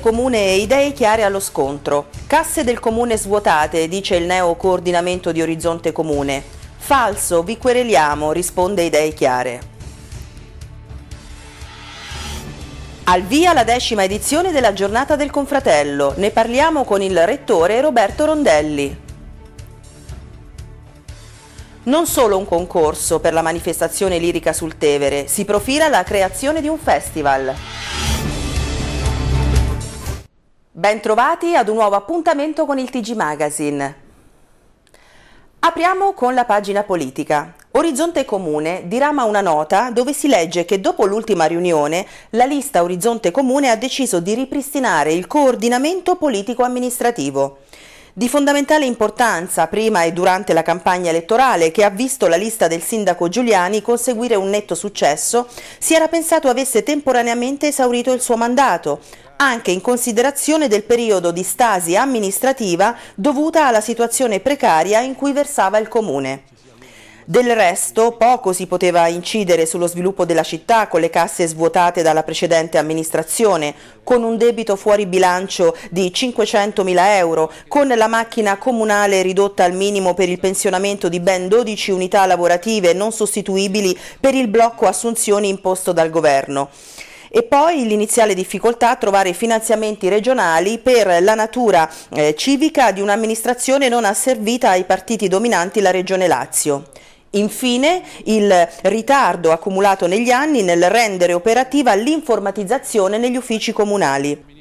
Ponte Comune e idee chiare allo scontro. Casse del Comune svuotate, dice il neo coordinamento di Orizzonte Comune. Falso, vi quereliamo, risponde idee chiare. Al via la decima edizione della giornata del confratello. Ne parliamo con il rettore Roberto Rondelli. Non solo un concorso per la manifestazione lirica sul Tevere, si profila la creazione di un festival. Bentrovati ad un nuovo appuntamento con il TG Magazine. Apriamo con la pagina politica. Orizzonte Comune dirama una nota dove si legge che dopo l'ultima riunione la lista Orizzonte Comune ha deciso di ripristinare il coordinamento politico-amministrativo. Di fondamentale importanza prima e durante la campagna elettorale che ha visto la lista del sindaco Giuliani conseguire un netto successo, si era pensato avesse temporaneamente esaurito il suo mandato, anche in considerazione del periodo di stasi amministrativa dovuta alla situazione precaria in cui versava il Comune. Del resto poco si poteva incidere sullo sviluppo della città con le casse svuotate dalla precedente amministrazione, con un debito fuori bilancio di 500.000 euro, con la macchina comunale ridotta al minimo per il pensionamento di ben 12 unità lavorative non sostituibili per il blocco assunzioni imposto dal governo. E poi l'iniziale difficoltà a trovare finanziamenti regionali per la natura eh, civica di un'amministrazione non asservita ai partiti dominanti la Regione Lazio. Infine, il ritardo accumulato negli anni nel rendere operativa l'informatizzazione negli uffici comunali.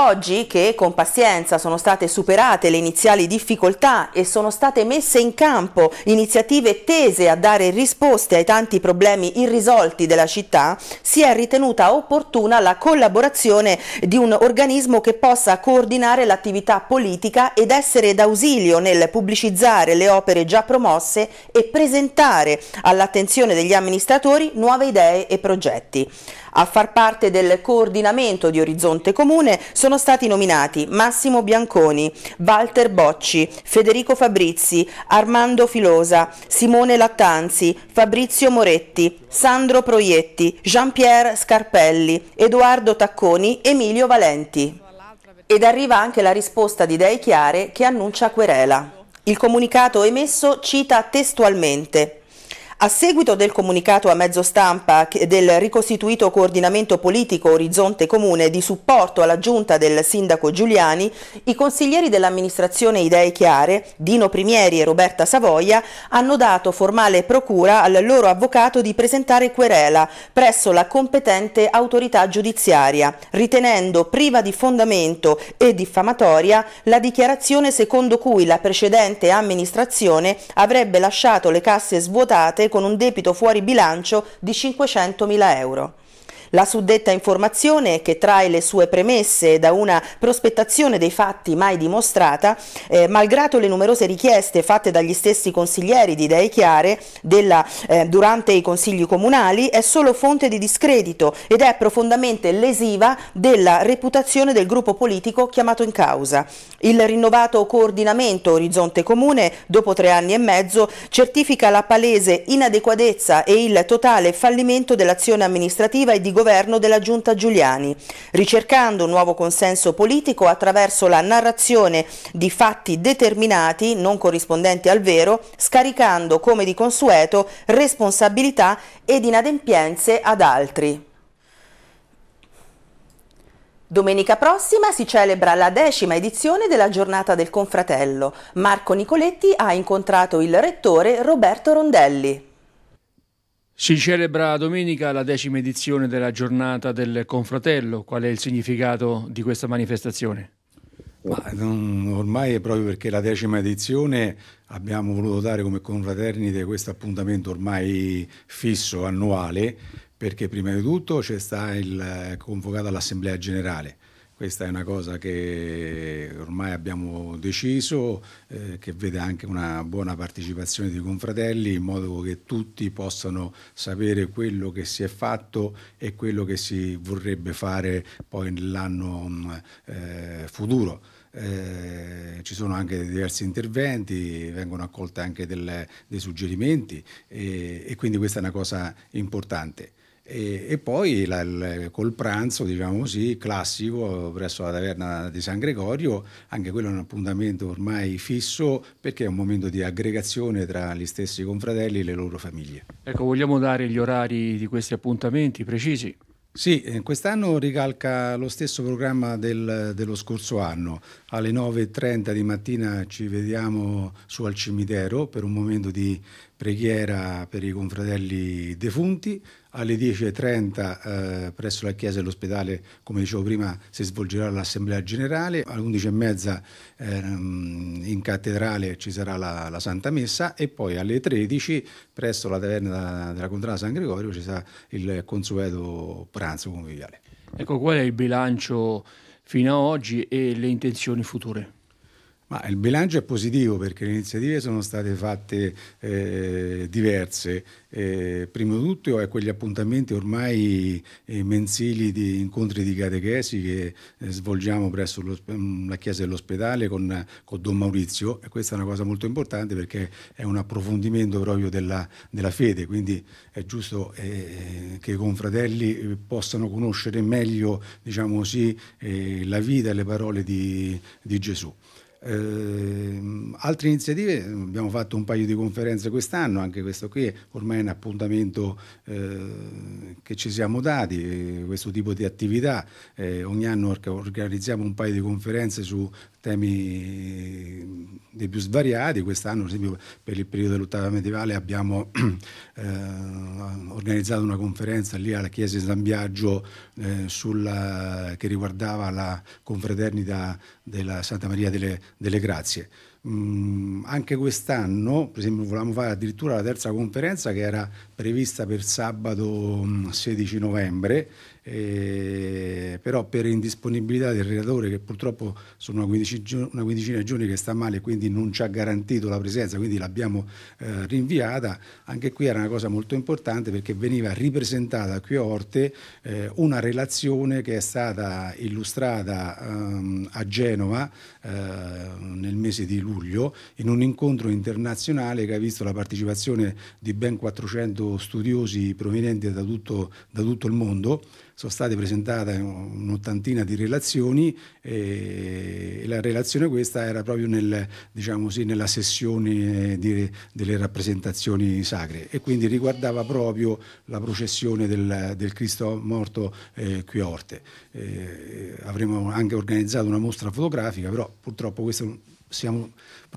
Oggi che con pazienza sono state superate le iniziali difficoltà e sono state messe in campo iniziative tese a dare risposte ai tanti problemi irrisolti della città, si è ritenuta opportuna la collaborazione di un organismo che possa coordinare l'attività politica ed essere d'ausilio nel pubblicizzare le opere già promosse e presentare all'attenzione degli amministratori nuove idee e progetti. A far parte del coordinamento di Orizzonte Comune sono stati nominati Massimo Bianconi, Walter Bocci, Federico Fabrizi, Armando Filosa, Simone Lattanzi, Fabrizio Moretti, Sandro Proietti, Jean-Pierre Scarpelli, Edoardo Tacconi, Emilio Valenti. Ed arriva anche la risposta di Dei Chiare che annuncia querela. Il comunicato emesso cita testualmente a seguito del comunicato a mezzo stampa del ricostituito coordinamento politico Orizzonte Comune di supporto alla giunta del sindaco Giuliani, i consiglieri dell'amministrazione Idee Chiare, Dino Primieri e Roberta Savoia, hanno dato formale procura al loro avvocato di presentare querela presso la competente autorità giudiziaria, ritenendo priva di fondamento e diffamatoria la dichiarazione secondo cui la precedente amministrazione avrebbe lasciato le casse svuotate con un debito fuori bilancio di 500.000 euro. La suddetta informazione, che trae le sue premesse da una prospettazione dei fatti mai dimostrata, eh, malgrado le numerose richieste fatte dagli stessi consiglieri di Idee Chiare della, eh, durante i consigli comunali, è solo fonte di discredito ed è profondamente lesiva della reputazione del gruppo politico chiamato in causa. Il rinnovato coordinamento Orizzonte Comune, dopo tre anni e mezzo, certifica la palese inadeguatezza e il totale fallimento dell'azione amministrativa e di governo governo della giunta Giuliani, ricercando un nuovo consenso politico attraverso la narrazione di fatti determinati non corrispondenti al vero, scaricando come di consueto responsabilità ed inadempienze ad altri. Domenica prossima si celebra la decima edizione della giornata del confratello. Marco Nicoletti ha incontrato il rettore Roberto Rondelli. Si celebra domenica la decima edizione della giornata del confratello. Qual è il significato di questa manifestazione? Ma non, ormai è proprio perché la decima edizione abbiamo voluto dare come confraternite questo appuntamento ormai fisso, annuale, perché prima di tutto c'è sta il, eh, convocato all'Assemblea Generale questa è una cosa che ormai abbiamo deciso, eh, che vede anche una buona partecipazione di confratelli in modo che tutti possano sapere quello che si è fatto e quello che si vorrebbe fare poi nell'anno eh, futuro. Eh, ci sono anche diversi interventi, vengono accolti anche del, dei suggerimenti e, e quindi questa è una cosa importante. E, e poi la, il, col pranzo, diciamo così, classico presso la taverna di San Gregorio, anche quello è un appuntamento ormai fisso perché è un momento di aggregazione tra gli stessi confratelli e le loro famiglie. Ecco, vogliamo dare gli orari di questi appuntamenti precisi? Sì, eh, quest'anno ricalca lo stesso programma del, dello scorso anno. Alle 9.30 di mattina ci vediamo su al cimitero per un momento di preghiera per i confratelli defunti. Alle 10.30 eh, presso la chiesa e l'ospedale, come dicevo prima, si svolgerà l'assemblea generale. Alle 11.30 ehm, in cattedrale ci sarà la, la, Santa Messa e poi alle 13 presso la taverna della Contrada San Gregorio ci sarà il consueto pranzo conviviale. Ecco qual è il bilancio fino ad oggi e le intenzioni future. Ma il bilancio è positivo perché le iniziative sono state fatte eh, diverse. Eh, prima di tutto è quegli appuntamenti ormai eh, mensili di incontri di catechesi che eh, svolgiamo presso mm, la chiesa dell'ospedale con, con, Don Maurizio e questa è una cosa molto importante perché è un approfondimento proprio della, della fede, quindi è giusto eh, che i confratelli eh, possano conoscere meglio diciamo così, la vita e le parole di, di Gesù. Eh, altre iniziative, abbiamo fatto un paio di conferenze quest'anno, anche questo qui ormai è un appuntamento eh, che ci siamo dati, eh, questo tipo di attività. Eh, ogni anno organizziamo un paio di conferenze su temi eh, dei più svariati. Quest'anno, per esempio, per il periodo dell'ottava medievale abbiamo eh, organizzato una conferenza lì alla chiesa di San Biagio eh, sulla, che riguardava la confraternita della Santa Maria delle, delle Grazie. Mm, anche quest'anno, per esempio, volevamo fare addirittura la terza conferenza che era prevista per sabato 16 mm, novembre eh, però per indisponibilità del relatore che purtroppo sono una, quindicina, una quindicina di giorni che sta male e quindi non ci ha garantito la presenza, quindi l'abbiamo eh, rinviata, anche qui era una cosa molto importante perché veniva ripresentata qui a Orte eh, una relazione che è stata illustrata ehm, a Genova eh, nel mese di luglio in un incontro internazionale che ha visto la partecipazione di ben 400 studiosi provenienti da tutto, da tutto il mondo sono state presentate un'ottantina di relazioni e la relazione questa era proprio nel, diciamo così, nella sessione eh, di, delle rappresentazioni sacre e quindi riguardava proprio la processione del, del Cristo morto eh, qui a Orte. Eh, avremmo anche organizzato una mostra fotografica, però purtroppo questo siamo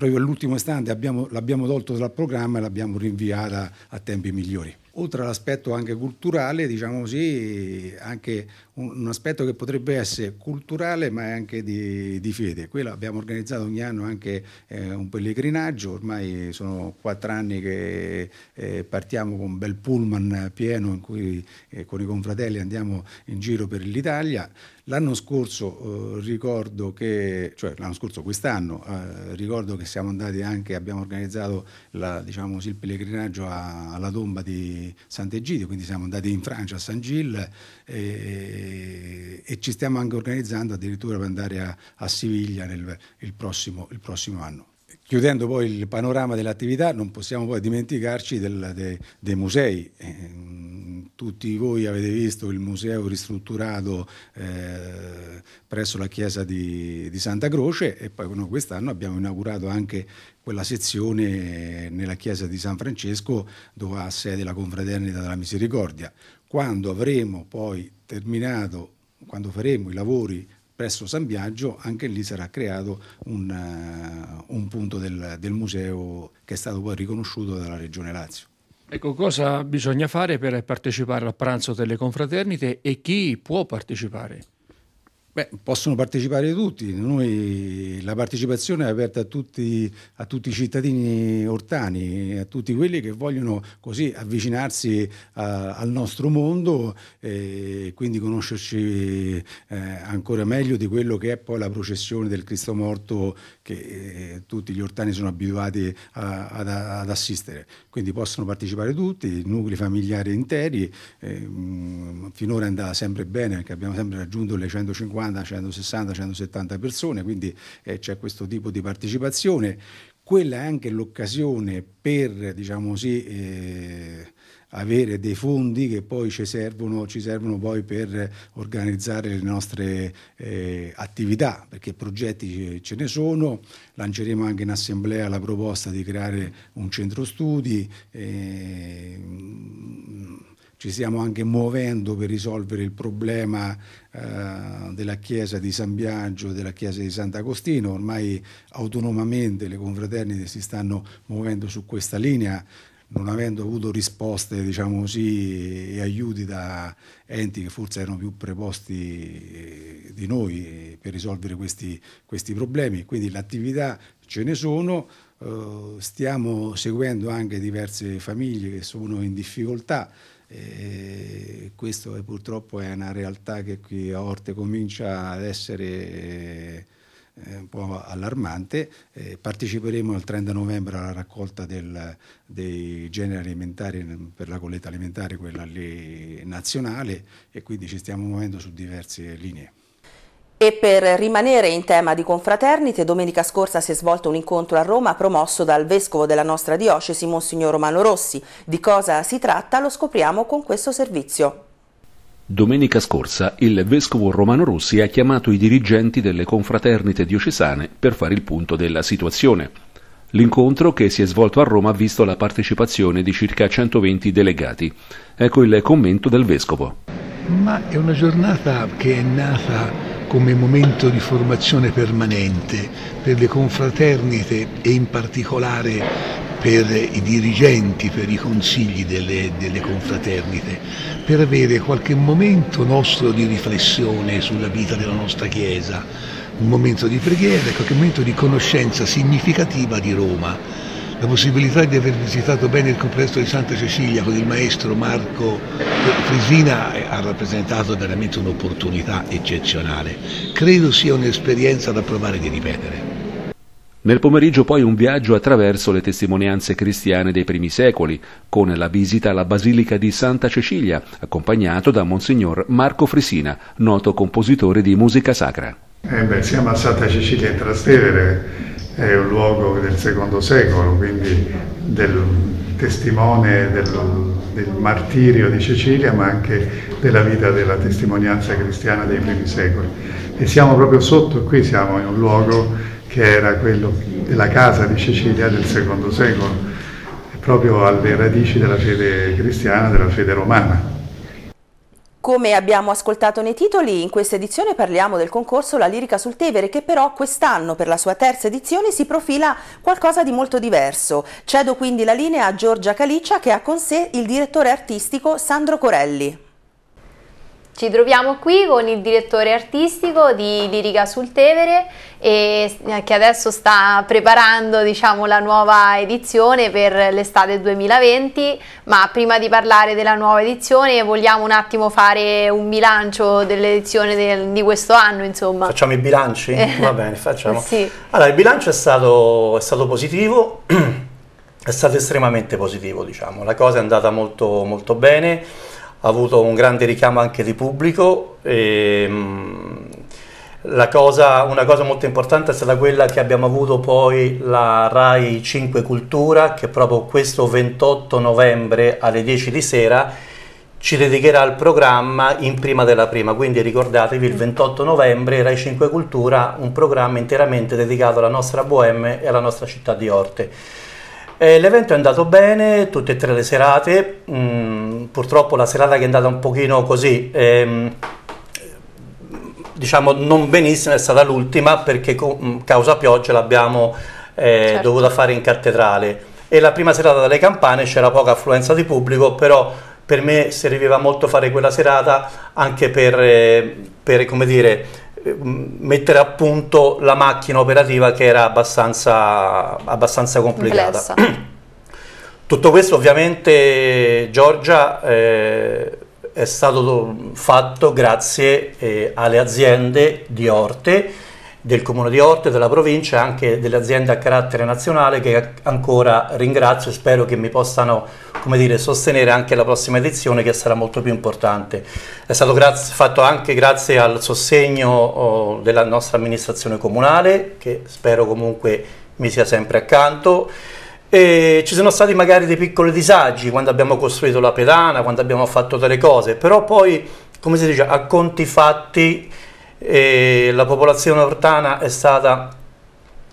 proprio all'ultimo istante abbiamo, l'abbiamo tolto dal programma e l'abbiamo rinviata a tempi migliori. Oltre all'aspetto anche culturale, diciamo così, anche un, un aspetto che potrebbe essere culturale ma è anche di, di fede. Quello abbiamo organizzato ogni anno anche eh, un pellegrinaggio, ormai sono quattro anni che eh, partiamo con un bel pullman pieno in cui eh, con i confratelli andiamo in giro per l'Italia. L'anno scorso eh, ricordo che, cioè l'anno scorso quest'anno eh, ricordo che siamo andati anche, abbiamo organizzato la, diciamo il pellegrinaggio a, alla tomba di Sant'Egidio, quindi siamo andati in Francia a San Gil e, e ci stiamo anche organizzando addirittura per andare a, a Siviglia nel, il prossimo, il prossimo anno. Chiudendo poi il panorama dell'attività, non possiamo poi dimenticarci del, de, dei musei. Eh, tutti voi avete visto il museo ristrutturato eh, presso la chiesa di, di, Santa Croce e poi noi quest'anno abbiamo inaugurato anche quella sezione nella chiesa di San Francesco dove ha sede la confraternita della misericordia. Quando avremo poi terminato, quando faremo i lavori presso San Biagio, anche lì sarà creato un, eh, un punto del, del museo che è stato poi riconosciuto dalla Regione Lazio. Ecco, cosa bisogna fare per partecipare al pranzo delle confraternite e chi può partecipare? Beh, possono partecipare tutti, Noi, la partecipazione è aperta a tutti, a tutti, i cittadini ortani, a tutti quelli che vogliono così avvicinarsi a, al nostro mondo e quindi conoscerci eh, ancora meglio di quello che è poi la processione del Cristo Morto che eh, tutti gli ortani sono abituati a, ad, ad, assistere. Quindi possono partecipare tutti, nuclei familiari interi, eh, mh, finora è andata sempre bene perché abbiamo sempre raggiunto le 150 150, 160, 170 persone, quindi eh, c'è questo tipo di partecipazione. Quella è anche l'occasione per, diciamo così, eh, avere dei fondi che poi ci servono, ci servono poi per organizzare le nostre eh, attività, perché progetti ce ne sono, lanceremo anche in assemblea la proposta di creare un centro studi. Eh, ci stiamo anche muovendo per risolvere il problema eh, della chiesa di San Biagio e della chiesa di Sant'Agostino, ormai autonomamente le confraternite si stanno muovendo su questa linea non avendo avuto risposte diciamo così, e aiuti da enti che forse erano più preposti eh, di noi eh, per risolvere questi, questi problemi. Quindi l'attività ce ne sono, eh, stiamo seguendo anche diverse famiglie che sono in difficoltà, questo è, purtroppo è una realtà che qui a Orte comincia ad essere eh, un po' allarmante. Eh, parteciperemo il 30 novembre alla raccolta del, dei generi alimentari mm, per la colletta alimentare, quella lì nazionale, e quindi ci stiamo muovendo su diverse linee. E per rimanere in tema di confraternite, domenica scorsa si è svolto un incontro a Roma promosso dal vescovo della nostra diocesi, Monsignor Romano Rossi. Di cosa si tratta lo scopriamo con questo servizio. Domenica scorsa il vescovo Romano Rossi ha chiamato i dirigenti delle confraternite diocesane per fare il punto della situazione. L'incontro che si è svolto a Roma ha visto la partecipazione di circa 120 delegati. Ecco il commento del vescovo. Ma è una giornata che è nata come momento di formazione permanente per le confraternite e in particolare per i dirigenti, per i consigli delle, delle, confraternite, per avere qualche momento nostro di riflessione sulla vita della nostra Chiesa, un momento di preghiera, qualche momento di conoscenza significativa di Roma la possibilità di aver visitato bene il complesso di Santa Cecilia con il maestro Marco Frisina ha rappresentato veramente un'opportunità eccezionale. Credo sia un'esperienza da provare di ripetere. Nel pomeriggio poi un viaggio attraverso le testimonianze cristiane dei primi secoli, con la visita alla Basilica di Santa Cecilia, accompagnato da Monsignor Marco Frisina, noto compositore di musica sacra. Eh beh, siamo a Santa Cecilia in Trastevere, è un luogo del secondo secolo, quindi del testimone del, del martirio di Cecilia, ma anche della vita della testimonianza cristiana dei primi secoli. E siamo proprio sotto, qui siamo in un luogo che era quello della casa di Cecilia del secondo secolo, proprio alle radici della fede cristiana, della fede romana. Come abbiamo ascoltato nei titoli, in questa edizione parliamo del concorso La Lirica sul Tevere che però quest'anno per la sua terza edizione si profila qualcosa di molto diverso. Cedo quindi la linea a Giorgia Calicia che ha con sé il direttore artistico Sandro Corelli. Ci troviamo qui con il direttore artistico di Lirica sul Tevere e eh, che adesso sta preparando diciamo, la nuova edizione per l'estate 2020, ma prima di parlare della nuova edizione vogliamo un attimo fare un bilancio dell'edizione del, di questo anno. Insomma. Facciamo i bilanci? Eh. Va bene, facciamo. sì. Allora, il bilancio è stato, è stato positivo, è stato estremamente positivo, diciamo. la cosa è andata molto, molto bene ha avuto un grande richiamo anche di pubblico. E, ehm, mh, cosa, una cosa molto importante è stata quella che abbiamo avuto poi la RAI 5 Cultura, che proprio questo 28 novembre alle 10 di sera ci dedicherà il programma in prima della prima, quindi ricordatevi il 28 novembre Rai 5 Cultura, un programma interamente dedicato alla nostra Bohème e alla nostra città di Orte. Eh, l'evento è andato bene, tutte e tre le serate, mm, purtroppo la serata che è andata un pochino così, ehm, diciamo non benissimo, è stata l'ultima perché co- mm, causa pioggia l'abbiamo eh, certo. dovuta fare in cattedrale. E la prima serata dalle campane c'era poca affluenza di pubblico, però per me serviva molto fare quella serata anche per, eh, per come dire, eh, mettere a punto la macchina operativa che era abbastanza, abbastanza complicata. Blessa. Tutto questo ovviamente Giorgia eh, è stato fatto grazie eh, alle aziende di Orte del comune di Orte, della provincia e anche delle aziende a carattere nazionale che ancora ringrazio e spero che mi possano dire, sostenere anche la prossima edizione che sarà molto più importante. È stato fatto anche grazie al sostegno oh, della nostra amministrazione comunale che spero comunque mi sia sempre accanto. E ci sono stati magari dei piccoli disagi quando abbiamo costruito la pedana, quando abbiamo fatto delle cose, però poi, come si dice, a conti fatti e la popolazione ortana è stata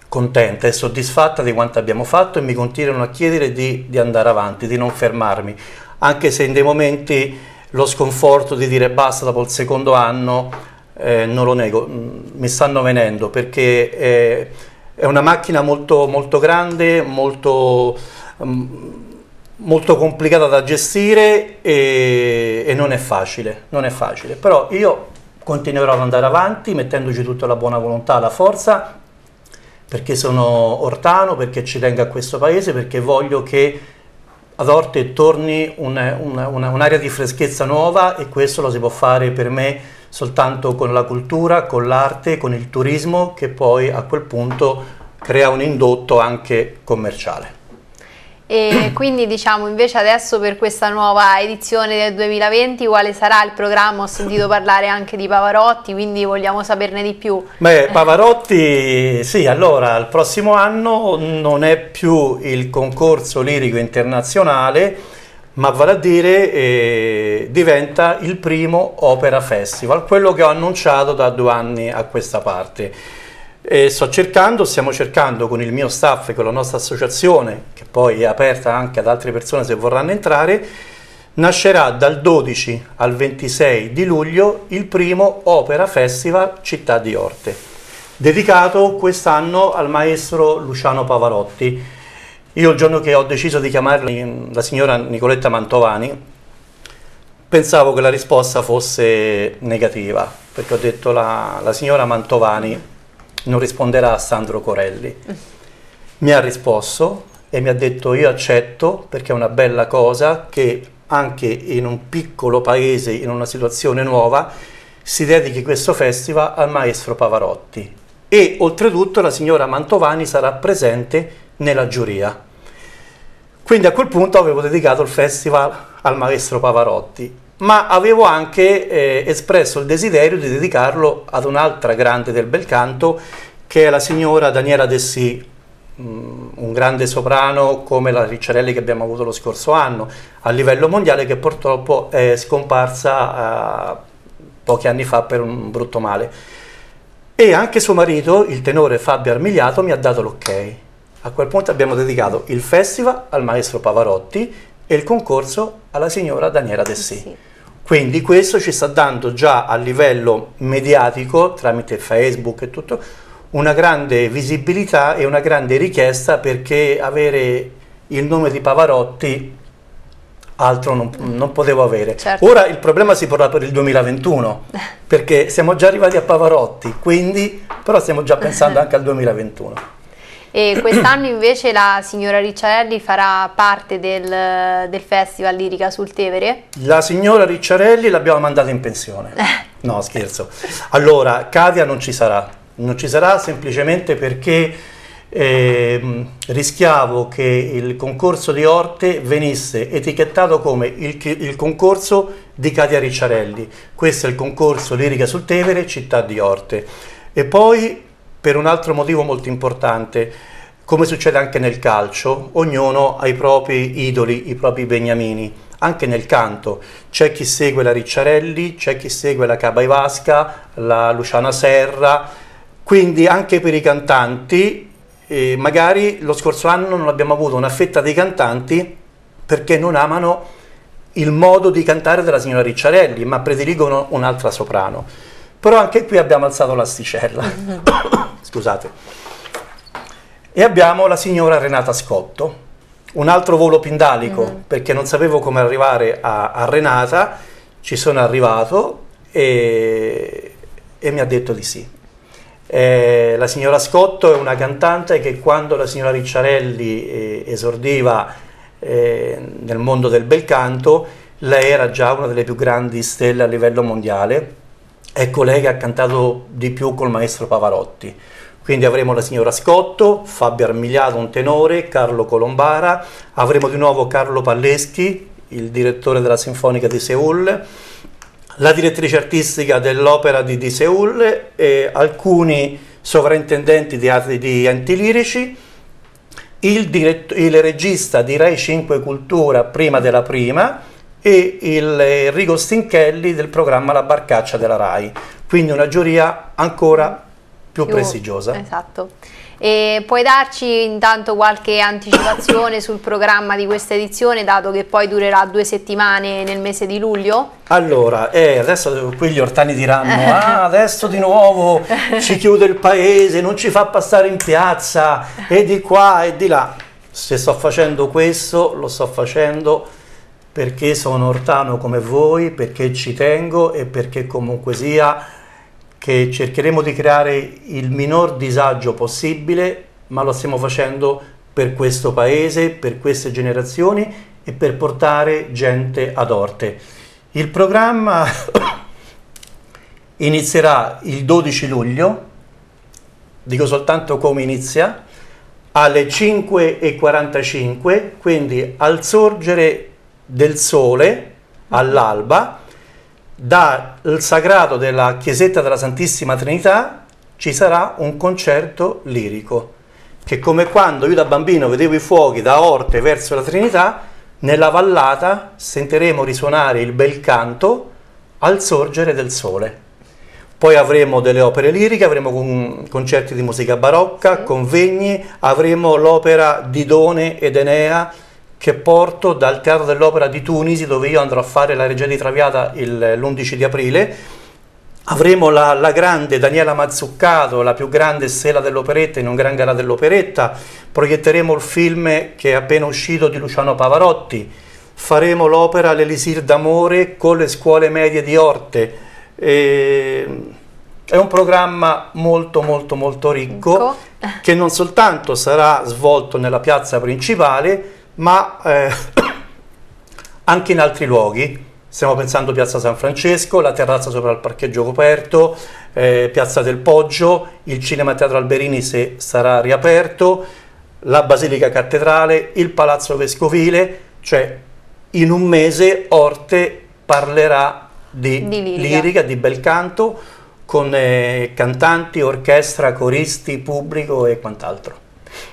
contenta e soddisfatta di quanto abbiamo fatto e mi continuano a chiedere di, di andare avanti, di non fermarmi, anche se in dei momenti lo sconforto di dire basta dopo il secondo anno eh, non lo nego, mm, mi stanno venendo perché è, è una macchina molto, molto grande, molto, mm, molto, complicata da gestire e, e non, è facile, non è facile, però io continuerò ad andare avanti mettendoci tutta la buona volontà, la forza, perché sono ortano, perché ci tengo a questo paese, perché voglio che ad Orte torni un, un, una, un'area di freschezza nuova e questo lo si può fare per me soltanto con la cultura, con l'arte, con il turismo che poi a quel punto crea un indotto anche commerciale. E quindi diciamo invece adesso per questa nuova edizione del 2020 quale sarà il programma? Ho sentito parlare anche di Pavarotti, quindi vogliamo saperne di più. Beh, Pavarotti, sì, allora il prossimo anno non è più il concorso lirico internazionale, ma vale a dire eh, diventa il primo Opera Festival, quello che ho annunciato da due anni a questa parte. E sto cercando, stiamo cercando con il mio staff e con la nostra associazione, che poi è aperta anche ad altre persone se vorranno entrare, nascerà dal 12 al 26 di luglio il primo Opera Festival Città di Orte, dedicato quest'anno al maestro Luciano Pavarotti. Io il giorno che ho deciso di chiamarla mm, la signora Nicoletta Mantovani, pensavo che la risposta fosse negativa, perché ho detto la, la signora Mantovani non risponderà a Sandro Corelli. Mi ha risposto e mi ha detto io accetto perché è una bella cosa che anche in un piccolo paese, in una situazione nuova, si dedichi questo festival al maestro Pavarotti. E oltretutto la signora Mantovani sarà presente nella giuria. Quindi a quel punto avevo dedicato il festival al maestro Pavarotti ma avevo anche eh, espresso il desiderio di dedicarlo ad un'altra grande del bel canto, che è la signora Daniela Dessì, mm, un grande soprano come la Ricciarelli che abbiamo avuto lo scorso anno a livello mondiale, che purtroppo è scomparsa eh, pochi anni fa per un brutto male. E anche suo marito, il tenore Fabio Armigliato, mi ha dato l'ok. A quel punto abbiamo dedicato il festival al maestro Pavarotti e il concorso alla signora Daniela Dessì. Quindi questo ci sta dando già a livello mediatico, tramite Facebook e tutto, una grande visibilità e una grande richiesta perché avere il nome di Pavarotti altro non, non potevo avere. Certo. Ora il problema si porrà per il 2021 perché siamo già arrivati a Pavarotti, quindi però stiamo già pensando anche al 2021 e quest'anno invece la signora Ricciarelli farà parte del, del, Festival Lirica sul Tevere? La signora Ricciarelli l'abbiamo mandata in pensione. No, scherzo. Allora, Katia non ci sarà. Non ci sarà semplicemente perché eh, rischiavo che il concorso di Orte venisse etichettato come il, il concorso di Katia Ricciarelli. Questo è il concorso Lirica sul Tevere, città di Orte. E poi per un altro motivo molto importante. Come succede anche nel calcio, ognuno ha i propri idoli, i propri beniamini. Anche nel canto c'è chi segue la Ricciarelli, c'è chi segue la Cabaivasca, la Luciana Serra. Quindi anche per i cantanti, eh, magari lo scorso anno non abbiamo avuto una fetta dei cantanti perché non amano il modo di cantare della signora Ricciarelli, ma prediligono un'altra soprano. Però anche qui abbiamo alzato l'asticella. Scusate. E abbiamo la signora Renata Scotto, un altro volo pindalico, mm-hmm. perché non sapevo come arrivare a, a Renata, ci sono arrivato e, e mi ha detto di sì. Eh, la signora Scotto è una cantante che quando la signora Ricciarelli eh, esordiva eh, nel mondo del bel canto, lei era già una delle più grandi stelle a livello mondiale Ecco lei che ha cantato di più col maestro Pavarotti. Quindi avremo la signora Scotto, Fabio Armigliato, un tenore, Carlo Colombara, avremo di nuovo Carlo Palleschi, il direttore della Sinfonica di Seul, la direttrice artistica dell'Opera di, di Seoul, e alcuni sovrintendenti di teatri di antilirici, il, diretto, il regista di Rai 5 Cultura prima della prima, e il Enrico eh, Stinchelli del programma La Barcaccia della RAI, quindi una giuria ancora più, più prestigiosa. Esatto. E puoi darci intanto qualche anticipazione sul programma di questa edizione, dato che poi durerà due settimane nel mese di luglio? Allora, eh, adesso qui gli ortani diranno, ah, adesso di nuovo ci chiude il paese, non ci fa passare in piazza, e di qua e di là. Se sto facendo questo, lo sto facendo perché sono ortano come voi, perché ci tengo e perché comunque sia che cercheremo di creare il minor disagio possibile, ma lo stiamo facendo per questo paese, per queste generazioni e per portare gente ad Orte. Il programma inizierà il 12 luglio, dico soltanto come inizia, alle 5.45, quindi al sorgere del sole all'alba, dal sagrato della chiesetta della Santissima Trinità ci sarà un concerto lirico, che come quando io da bambino vedevo i fuochi da Orte verso la Trinità, nella vallata sentiremo risuonare il bel canto al sorgere del sole. Poi avremo delle opere liriche, avremo concerti di musica barocca, convegni, avremo l'opera di Done ed Enea, che porto dal Teatro dell'Opera di Tunisi dove io andrò a fare la regia di Traviata l'11 eh, di aprile. Avremo la, la, grande Daniela Mazzuccato, la più grande stella dell'operetta in un gran gara dell'operetta. Proietteremo il film che è appena uscito di Luciano Pavarotti. Faremo l'opera L'Elisir d'amore con le scuole medie di Orte. E... È un programma molto molto molto ricco, ricco che non soltanto sarà svolto nella piazza principale, ma eh, anche in altri luoghi. Stiamo pensando a Piazza San Francesco, la terrazza sopra il parcheggio coperto, eh, Piazza del Poggio, il Cinema Teatro Alberini se sarà riaperto, la Basilica Cattedrale, il Palazzo Vescovile, cioè in un mese Orte parlerà di, di lirica. lirica, di bel canto, con eh, cantanti, orchestra, coristi, pubblico e quant'altro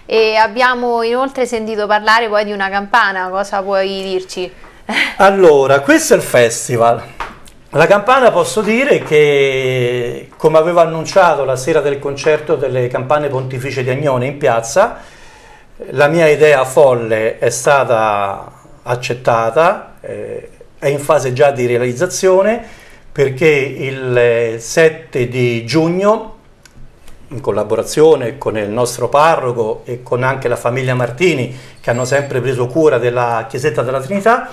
e abbiamo inoltre sentito parlare poi di una campana, cosa puoi dirci? Allora, questo è il festival. La campana posso dire che, come avevo annunciato la sera del concerto delle campane pontificie di Agnone in piazza, la mia idea folle è stata accettata, eh, è in fase già di realizzazione perché il 7 eh, di giugno in collaborazione con il nostro parroco e con anche la famiglia Martini che hanno sempre preso cura della chiesetta della Trinità,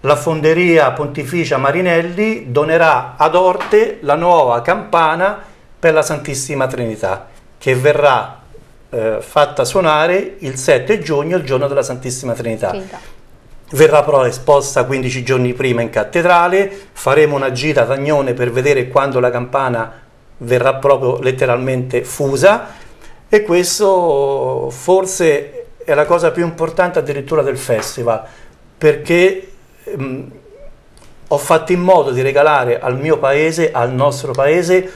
la fonderia pontificia Marinelli donerà ad Orte la nuova campana per la Santissima Trinità che verrà eh, fatta suonare il 7 giugno, il giorno della Santissima Trinità. Finta. Verrà però esposta 15 giorni prima in cattedrale, faremo una gira ad Agnone per vedere quando la campana verrà proprio letteralmente fusa e questo forse è la cosa più importante addirittura del festival perché mh, mm, ho fatto in modo di regalare al mio paese, al nostro paese,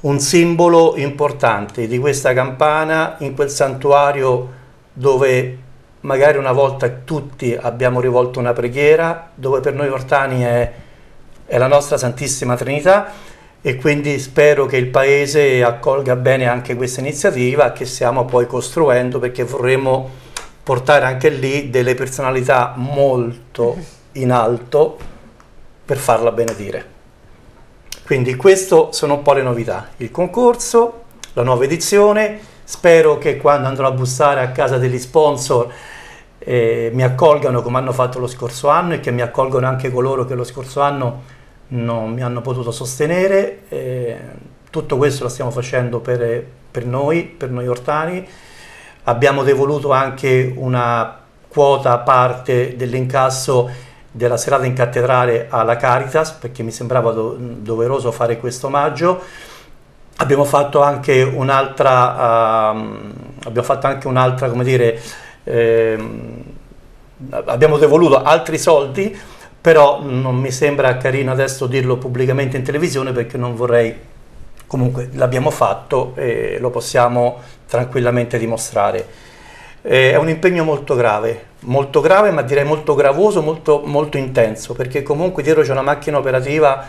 un simbolo importante di questa campana in quel santuario dove magari una volta tutti abbiamo rivolto una preghiera, dove per noi ortani è, è la nostra Santissima Trinità e quindi spero che il Paese accolga bene anche questa iniziativa che stiamo poi costruendo perché vorremmo portare anche lì delle personalità molto mm-hmm. in alto per farla benedire. Quindi queste sono un po' le novità, il concorso, la nuova edizione, spero che quando andrò a bussare a casa degli sponsor eh, mi accolgano come hanno fatto lo scorso anno e che mi accolgano anche coloro che lo scorso anno non mi hanno potuto sostenere. Eh, tutto questo lo stiamo facendo per, per, noi, per noi ortani. Abbiamo devoluto anche una quota parte dell'incasso della serata in cattedrale alla Caritas perché mi sembrava do, doveroso fare questo omaggio. Abbiamo fatto anche un'altra, um, abbiamo fatto anche un'altra, come dire, eh, abbiamo devoluto altri soldi però non mi sembra carino adesso dirlo pubblicamente in televisione perché non vorrei, comunque l'abbiamo fatto e lo possiamo tranquillamente dimostrare. Eh, è un impegno molto grave, molto grave ma direi molto gravoso, molto, molto intenso, perché comunque dietro c'è una macchina operativa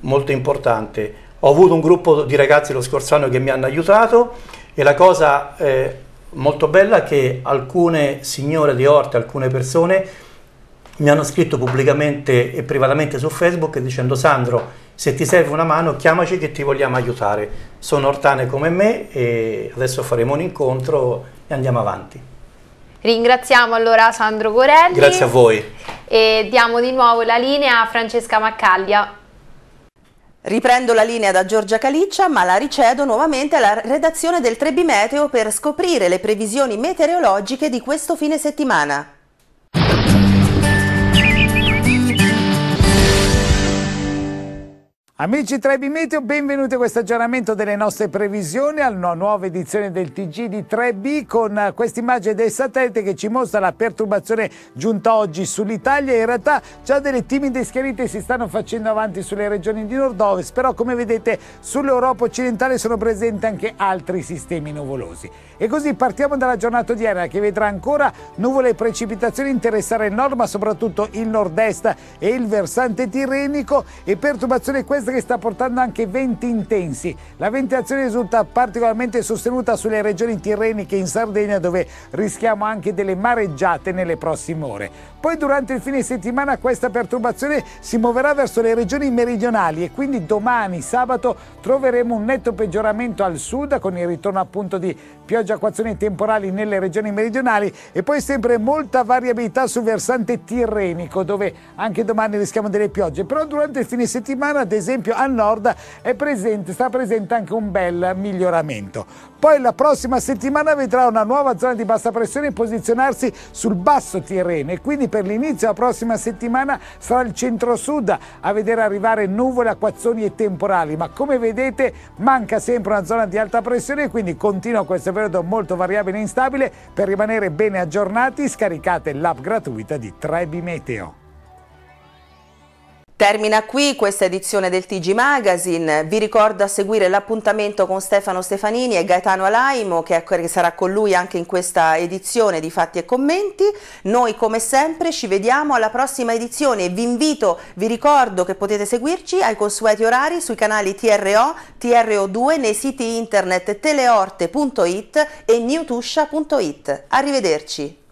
molto importante. Ho avuto un gruppo di ragazzi lo scorso anno che mi hanno aiutato e la cosa eh, molto bella è che alcune signore di Orte, alcune persone mi hanno scritto pubblicamente e privatamente su Facebook dicendo Sandro se ti serve una mano chiamaci che ti vogliamo aiutare sono ortane come me e adesso faremo un incontro e andiamo avanti ringraziamo allora Sandro Corelli grazie a voi e diamo di nuovo la linea a Francesca Maccaglia Riprendo la linea da Giorgia Caliccia ma la ricedo nuovamente alla redazione del Trebimeteo per scoprire le previsioni meteorologiche di questo fine settimana. Amici 3B Meteo, benvenuti a questo aggiornamento delle nostre previsioni alla nuova edizione del TG di 3B con eh, questa immagine del satellite che ci mostra la perturbazione giunta oggi sull'Italia. In realtà già delle timide schiarite si stanno facendo avanti sulle regioni di nord-ovest, però come vedete sull'Europa occidentale sono presenti anche altri sistemi nuvolosi. E così partiamo dalla giornata odierna che vedrà ancora nuvole e precipitazioni interessare il nord ma soprattutto il nord-est e il versante tirrenico e perturbazioni queste che sta portando anche venti intensi. La ventilazione risulta particolarmente sostenuta sulle regioni tirreniche in Sardegna dove rischiamo anche delle mareggiate nelle prossime ore. Poi durante il fine settimana questa perturbazione si muoverà verso le regioni meridionali e quindi domani sabato troveremo un netto peggioramento al sud con il ritorno appunto di pioggia acquazioni temporali nelle regioni meridionali e poi sempre molta variabilità sul versante tirrenico dove anche domani rischiamo delle piogge. Però durante il fine settimana ad esempio esempio a nord presente, sta presente anche un bel miglioramento. Poi la prossima settimana vedrà una nuova zona di bassa pressione posizionarsi sul basso Tirreno e quindi per l'inizio della prossima settimana sarà il centro-sud a vedere arrivare nuvole, acquazzoni e temporali, ma come vedete manca sempre una zona di alta pressione e quindi continua questo periodo molto variabile e instabile. Per rimanere bene aggiornati scaricate l'app gratuita di Trebi Meteo. Termina qui questa edizione del TG Magazine, vi ricordo a seguire l'appuntamento con Stefano Stefanini e Gaetano Alaimo che, sarà con lui anche in questa edizione di Fatti e Commenti, noi come sempre ci vediamo alla prossima edizione, vi invito, vi ricordo che potete seguirci ai consueti orari sui canali TRO, TRO2 nei siti internet teleorte.it e newtusha.it. Arrivederci!